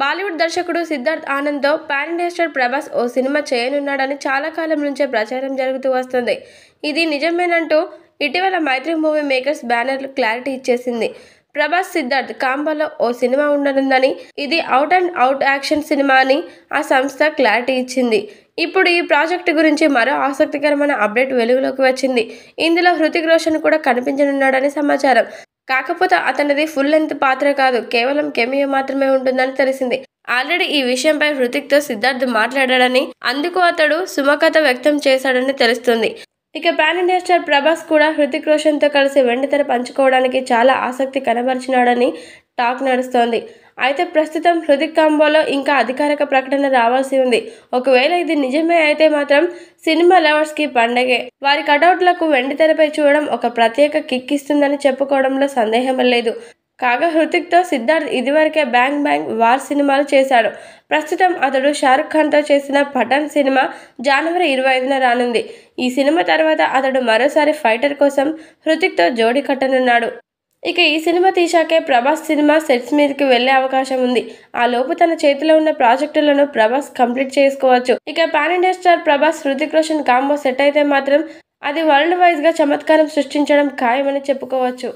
బాలీవుడ్ దర్శకుడు సిద్ధార్థ్ ఆనంద్తో pan India Prabhas ఓ సినిమా చేయనున్నాడని చాలా కాలం నుంచే ప్రచారం జరుగుతూ వస్తుంది ఇది నిజమేనంటూ ఇటీవల Mythri movie makers banner clarity ఇచ్చేసింది ప్రభాస్ సిద్ధార్థ్ కాంబాలో ఓ సినిమా ఉండనుందని ఇది అవుట్ అండ్ అవుట్ యాక్షన్ సినిమా అని ఆ సంస్థ క్లారిటీ ఇచ్చింది ఇప్పుడు ఈ ప్రాజెక్టు గురించి మరో ఆసక్తికరమైన అప్డేట్ వెలుగులోకి వచ్చింది ఇందులో హృతిక్ రోషన్ కూడా కనిపించనున్నాడని సమాచారం కాకపోతే అతనిది ఫుల్ లెంత్ పాత్ర కాదు కేవలం కెమియో మాత్రమే ఉంటుందని తెలిసింది ఆల్రెడీ ఈ విషయంపై హృతిక్తో సిద్ధార్థ్ మాట్లాడాడని అందుకు అతడు సుమకత వ్యక్తం చేశాడని తెలుస్తుంది ఇక పాన్ ఇండియా స్టార్ ప్రభాస్ కూడా హృతిక్ రోషన్తో కలిసి వెండితెర పంచుకోవడానికి చాలా ఆసక్తి కనబరిచినాడని టాక్ నడుస్తోంది అయితే ప్రస్తుతం హృతిక్ కాంబోలో ఇంకా అధికారిక ప్రకటన రావాల్సి ఉంది ఒకవేళ ఇది నిజమే అయితే మాత్రం సినిమా లవర్స్కి పండగే వారి కటౌట్లకు వెండి తెరపై చూడడం ఒక ప్రత్యేక కిక్ ఇస్తుందని చెప్పుకోవడంలో సందేహం లేదు కాగా హృతిక్తో సిద్ధార్థ్ ఇదివరకే బ్యాంగ్ బ్యాంగ్ వార్ సినిమాలు చేశాడు ప్రస్తుతం అతడు షారుఖ్ ఖాన్తో చేసిన పఠన్ సినిమా జనవరి ఇరవై ఐదున రానుంది ఈ సినిమా తర్వాత అతడు మరోసారి ఫైటర్ కోసం హృతిక్తో జోడీ కట్టనున్నాడు ఇక ఈ సినిమా తీశాకే ప్రభాస్ సినిమా సెట్స్ మీదకి వెళ్లే అవకాశం ఉంది ఆ లోపు తన చేతిలో ఉన్న ప్రాజెక్టులను ప్రభాస్ కంప్లీట్ చేసుకోవచ్చు ఇక pan India star Prabhas Hrithik Roshan combo set అయితే మాత్రం అది వరల్డ్ వైజ్ గా చమత్కారం సృష్టించడం ఖాయమని చెప్పుకోవచ్చు